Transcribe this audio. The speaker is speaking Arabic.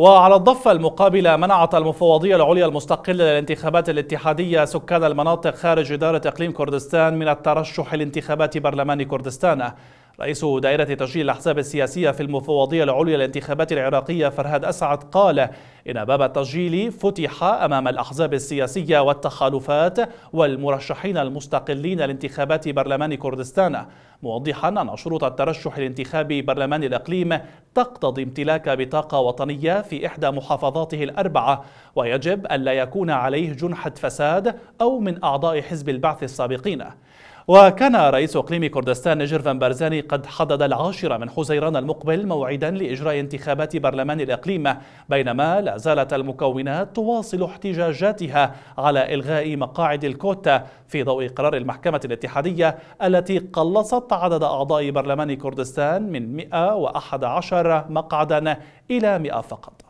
وعلى الضفة المقابلة منعت المفوضية العليا المستقلة للانتخابات الاتحادية سكان المناطق خارج إدارة إقليم كردستان من الترشح لانتخابات برلمان كردستان رئيس دائرة تشغيل الأحزاب السياسية في المفوضية العليا للانتخابات العراقية فرهاد أسعد قال إن باب التسجيل فتح أمام الأحزاب السياسية والتخالفات والمرشحين المستقلين لانتخابات برلمان كردستان موضحا أن شروط الترشح لانتخاب برلمان الإقليم تقتضي امتلاك بطاقة وطنية في إحدى محافظاته الأربعة ويجب ألا يكون عليه جنحة فساد أو من أعضاء حزب البعث السابقين وكان رئيس إقليم كردستان جيرفان بارزاني قد حدد العاشر من حزيران المقبل موعدا لإجراء انتخابات برلمان الإقليم بينما لا زالت المكونات تواصل احتجاجاتها على إلغاء مقاعد الكوتا في ضوء قرار المحكمة الاتحادية التي قلصت عدد أعضاء برلمان كردستان من 111 مقعدا إلى 100 فقط